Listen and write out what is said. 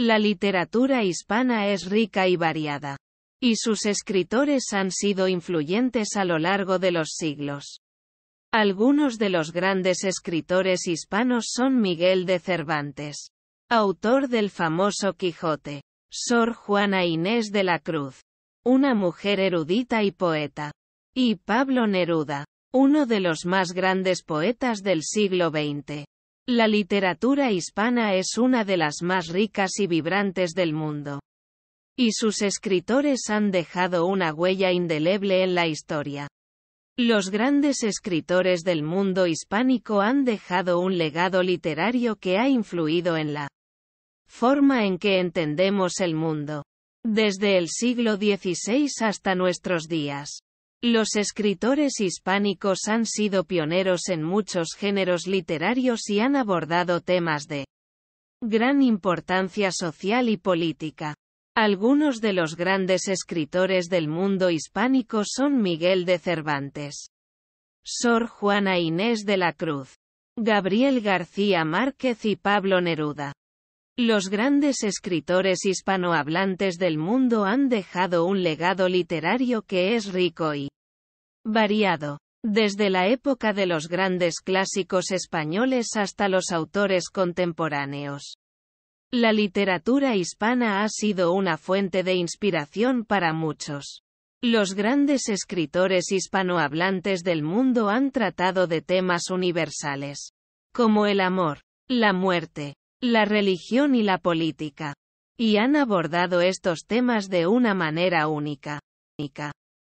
La literatura hispana es rica y variada. Y sus escritores han sido influyentes a lo largo de los siglos. Algunos de los grandes escritores hispanos son Miguel de Cervantes, autor del famoso Quijote, Sor Juana Inés de la Cruz, una mujer erudita y poeta, y Pablo Neruda, uno de los más grandes poetas del siglo XX. La literatura hispana es una de las más ricas y vibrantes del mundo. Y sus escritores han dejado una huella indeleble en la historia. Los grandes escritores del mundo hispánico han dejado un legado literario que ha influido en la forma en que entendemos el mundo. Desde el siglo XVI hasta nuestros días. Los escritores hispánicos han sido pioneros en muchos géneros literarios y han abordado temas de gran importancia social y política. Algunos de los grandes escritores del mundo hispánico son Miguel de Cervantes, Sor Juana Inés de la Cruz, Gabriel García Márquez y Pablo Neruda. Los grandes escritores hispanohablantes del mundo han dejado un legado literario que es rico y variado. Desde la época de los grandes clásicos españoles hasta los autores contemporáneos. La literatura hispana ha sido una fuente de inspiración para muchos. Los grandes escritores hispanohablantes del mundo han tratado de temas universales, como el amor, la muerte, la religión y la política. Y han abordado estos temas de una manera única.